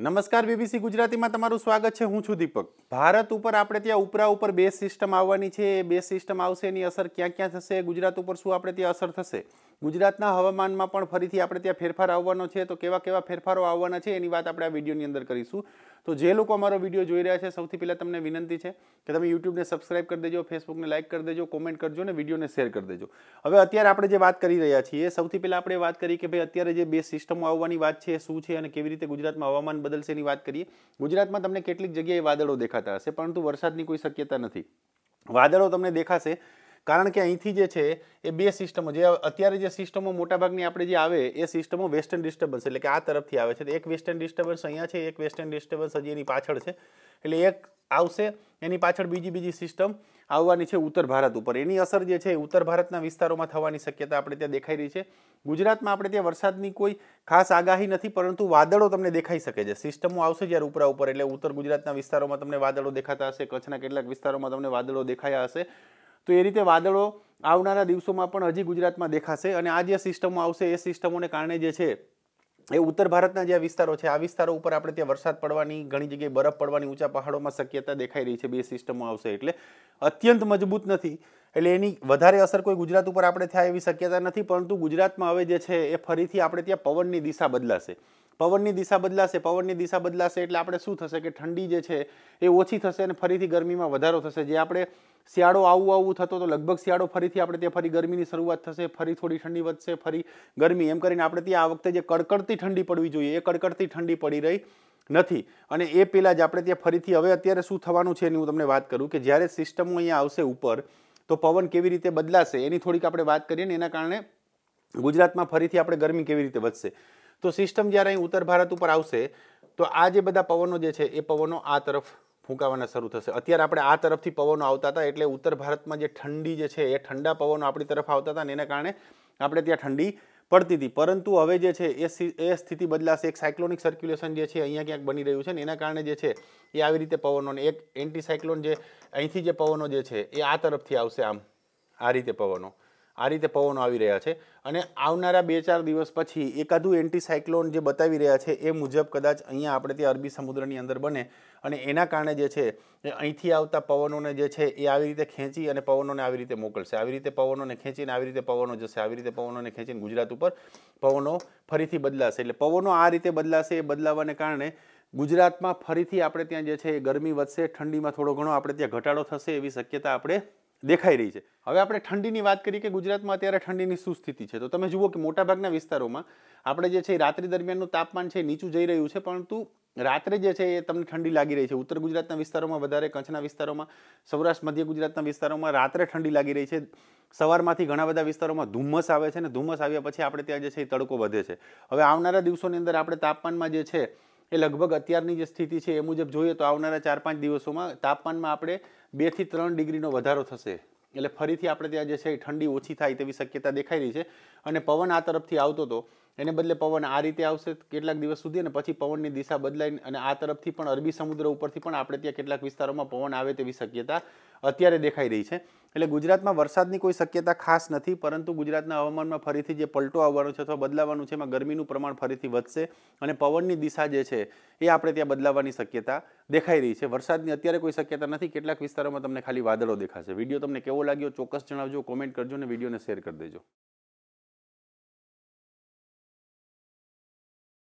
નમસ્કાર બીબીસી ગુજરાતીમાં તમારું સ્વાગત છે હું છું દીપક ભારત ઉપર આપણે ત્યાં ઉપરા ઉપર બે સિસ્ટમ આવવાની છે એ બે સિસ્ટમ આવશે એની અસર ક્યાં ક્યાં થશે ગુજરાત ઉપર શું આપણે ત્યાં અસર થશે ગુજરાતના હવામાનમાં પણ ફરીથી આપણે ત્યાં ફેરફાર આવવાનો છે તો કેવા કેવા ફેરફારો આવવાના છે એની વાત આપણે આ વિડીયોની અંદર કરીશું તો જે લોકો અમારો વિડીયો જોઈ રહ્યા છે સૌથી પહેલાં તમને વિનંતી છે કે તમે યુટ્યુબને સબસ્ક્રાઇબ કરી દેજો ફેસબુકને લાઇક કરી દેજો કોમેન્ટ કરજો અને વિડીયોને શેર કરી દેજો હવે અત્યારે આપણે જે વાત કરી રહ્યા છીએ સૌથી પહેલાં આપણે વાત કરી કે ભાઈ અત્યારે જે બે સિસ્ટમો આવવાની વાત છે શું છે અને કેવી રીતે ગુજરાતમાં હવામાન બદલશે એની વાત કરીએ ગુજરાતમાં તમને કેટલીક જગ્યાએ વાદળો દેખાતા હશે પરંતુ વરસાદની કોઈ શક્યતા નથી વાદળો તમને દેખાશે કારણ કે અહીંથી જે છે એ બે સિસ્ટમો જે અત્યારે જે સિસ્ટમો મોટાભાગની આપણે જે આવે એ સિસ્ટમો વેસ્ટર્ન ડિસ્ટર્બન્સ એટલે કે આ તરફથી આવે છે એક વેસ્ટર્ન ડિસ્ટર્બન્સ અહીંયા છે એક વેસ્ટર્ન ડિસ્ટર્બન્સ હજી એની પાછળ છે એટલે એક આવશે એની પાછળ બીજી બીજી સિસ્ટમ આવવાની છે ઉત્તર ભારત ઉપર એની અસર જે છે ઉત્તર ભારતના વિસ્તારોમાં થવાની શક્યતા આપણે ત્યાં દેખાઈ રહી છે ગુજરાતમાં આપણે ત્યાં વરસાદની કોઈ ખાસ આગાહી નથી પરંતુ વાદળો તમને દેખાઈ શકે છે સિસ્ટમો આવશે જ્યારે ઉપરા ઉપર એટલે ઉત્તર ગુજરાતના વિસ્તારોમાં તમને વાદળો દેખાતા હશે કચ્છના કેટલાક વિસ્તારોમાં તમને વાદળો દેખાયા હશે તો એ રીતે વાદળો આવનારા દિવસોમાં પણ હજી ગુજરાતમાં દેખાશે અને આ જે સિસ્ટમો આવશે એ સિસ્ટમોને કારણે જે છે એ ઉત્તર ભારતના જે વિસ્તારો છે આ વિસ્તારો ઉપર આપણે ત્યાં વરસાદ પડવાની ઘણી જગ્યાએ બરફ પડવાની ઊંચા પહાડોમાં શક્યતા દેખાઈ રહી છે બે સિસ્ટમો આવશે એટલે અત્યંત મજબૂત નથી એટલે એની વધારે અસર કોઈ ગુજરાત ઉપર આપણે થાય એવી શક્યતા નથી પરંતુ ગુજરાતમાં હવે જે છે એ ફરીથી આપણે ત્યાં પવનની દિશા બદલાશે પવનની દિશા બદલાશે પવનની દિશા બદલાશે એટલે આપણે શું થશે કે ઠંડી જે છે એ ઓછી થશે અને ફરીથી ગરમીમાં વધારો થશે જે આપણે શિયાળો આવું આવું થતો તો લગભગ શિયાળો ફરીથી આપણે ત્યાં ફરી ગરમીની શરૂઆત થશે ફરી થોડી ઠંડી વધશે ફરી ગરમી એમ કરીને આપણે ત્યાં આ વખતે જે કડકડતી ઠંડી પડવી જોઈએ એ કડકડતી ઠંડી પડી રહી નથી અને એ પહેલાં જ આપણે ત્યાં ફરીથી હવે અત્યારે શું થવાનું છે એની હું તમને વાત કરું કે જ્યારે સિસ્ટમો અહીંયા આવશે ઉપર તો પવન કેવી રીતે બદલાશે એની થોડીક આપણે વાત કરીએ ને એના કારણે ગુજરાતમાં ફરીથી આપણે ગરમી કેવી રીતે વધશે તો સિસ્ટમ જ્યારે અહીં ઉત્તર ભારત ઉપર આવશે તો આ જે બધા પવનો જે છે એ પવનો આ તરફ ફૂંકાવાના શરૂ થશે અત્યારે આપણે આ તરફથી પવનો આવતા હતા એટલે ઉત્તર ભારતમાં જે ઠંડી જે છે એ ઠંડા પવનો આપણી તરફ આવતા હતા અને એના કારણે આપણે ત્યાં ઠંડી પડતી હતી પરંતુ હવે જે છે એ એ સ્થિતિ બદલાશે એક સાયક્લોનિક સર્ક્યુલેશન જે છે અહીંયા ક્યાંક બની રહ્યું છે ને એના કારણે જે છે એ આવી રીતે પવનોને એક એન્ટીસાયક્લોન જે અહીંથી જે પવનો જે છે એ આ તરફથી આવશે આમ આ રીતે પવનો આ રીતે પવનો આવી રહ્યા છે અને આવનારા બે ચાર દિવસ પછી એકાદું એન્ટીસાયક્લોન જે બતાવી રહ્યા છે એ મુજબ કદાચ અહીંયા આપણે ત્યાં અરબી સમુદ્રની અંદર બને અને એના કારણે જે છે એ અહીંથી આવતા પવનોને જે છે એ આવી રીતે ખેંચી અને પવનોને આવી રીતે મોકલશે આવી રીતે પવનોને ખેંચીને આવી રીતે પવનો જશે આવી રીતે પવનોને ખેંચીને ગુજરાત ઉપર પવનો ફરીથી બદલાશે એટલે પવનો આ રીતે બદલાશે એ બદલાવાને કારણે ગુજરાતમાં ફરીથી આપણે ત્યાં જે છે એ ગરમી વધશે ઠંડીમાં થોડો ઘણો આપણે ત્યાં ઘટાડો થશે એવી શક્યતા આપણે દેખાઈ રહી છે હવે આપણે ઠંડીની વાત કરીએ કે ગુજરાતમાં અત્યારે ઠંડીની શું સ્થિતિ છે તો તમે જુઓ કે મોટાભાગના વિસ્તારોમાં આપણે જે છે રાત્રિ દરમિયાનનું તાપમાન છે નીચું જઈ રહ્યું છે પરંતુ રાત્રે જે છે એ તમને ઠંડી લાગી રહી છે ઉત્તર ગુજરાતના વિસ્તારોમાં વધારે કચ્છના વિસ્તારોમાં સૌરાષ્ટ્ર મધ્ય ગુજરાતના વિસ્તારોમાં રાત્રે ઠંડી લાગી રહી છે સવારમાંથી ઘણા બધા વિસ્તારોમાં ધુમ્મસ આવે છે અને ધુમ્મસ આવ્યા પછી આપણે ત્યાં જે છે એ તડકો વધે છે હવે આવનારા દિવસોની અંદર આપણે તાપમાનમાં જે છે એ લગભગ અત્યારની જે સ્થિતિ છે એ મુજબ જોઈએ તો આવનારા ચાર પાંચ દિવસોમાં તાપમાનમાં આપણે બેથી ત્રણ ડિગ્રીનો વધારો થશે એટલે ફરીથી આપણે ત્યાં જે છે એ ઠંડી ઓછી થાય તેવી શક્યતા દેખાઈ રહી છે અને પવન આ તરફથી આવતો હતો એને બદલે પવન આ રીતે આવશે કેટલાક દિવસ સુધી અને પછી પવનની દિશા બદલાઈને અને આ તરફથી પણ અરબી સમુદ્ર ઉપરથી પણ આપણે ત્યાં કેટલાક વિસ્તારોમાં પવન આવે તેવી શક્યતા અત્યારે દેખાઈ રહી છે એટલે ગુજરાતમાં વરસાદની કોઈ શક્યતા ખાસ નથી પરંતુ ગુજરાતના હવામાનમાં ફરીથી જે પલટો આવવાનો છે અથવા બદલાવાનું છે એમાં ગરમીનું પ્રમાણ ફરીથી વધશે અને પવનની દિશા જે છે એ આપણે ત્યાં બદલાવાની શક્યતા દેખાઈ રહી છે વરસાદની અત્યારે કોઈ શક્યતા નથી કેટલાક વિસ્તારોમાં તમને ખાલી વાદળો દેખાશે વિડીયો તમને કેવો લાગ્યો ચોક્કસ જણાવજો કોમેન્ટ કરજો અને વિડીયોને શેર કરી દેજો